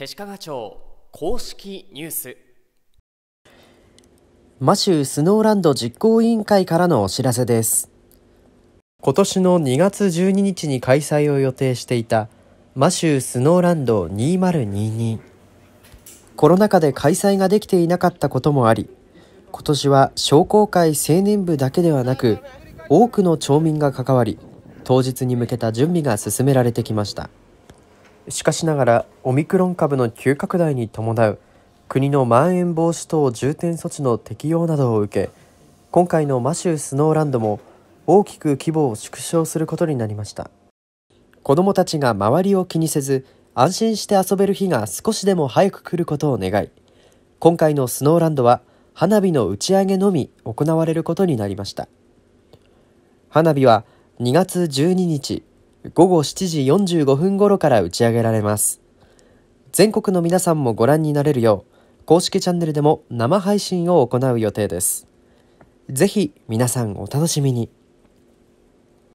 手利町公式ニュースマシュースノーランド実行委員会からのお知らせです今年の2月12日に開催を予定していたマシュースノーランド2022コロナ禍で開催ができていなかったこともあり今年は商工会青年部だけではなく多くの町民が関わり当日に向けた準備が進められてきましたしかしながらオミクロン株の急拡大に伴う国のまん延防止等重点措置の適用などを受け今回のマシュースノーランドも大きく規模を縮小することになりました子どもたちが周りを気にせず安心して遊べる日が少しでも早く来ることを願い今回のスノーランドは花火の打ち上げのみ行われることになりました花火は2月12日午後7時45分頃から打ち上げられます。全国の皆さんもご覧になれるよう、公式チャンネルでも生配信を行う予定です。ぜひ皆さんお楽しみに。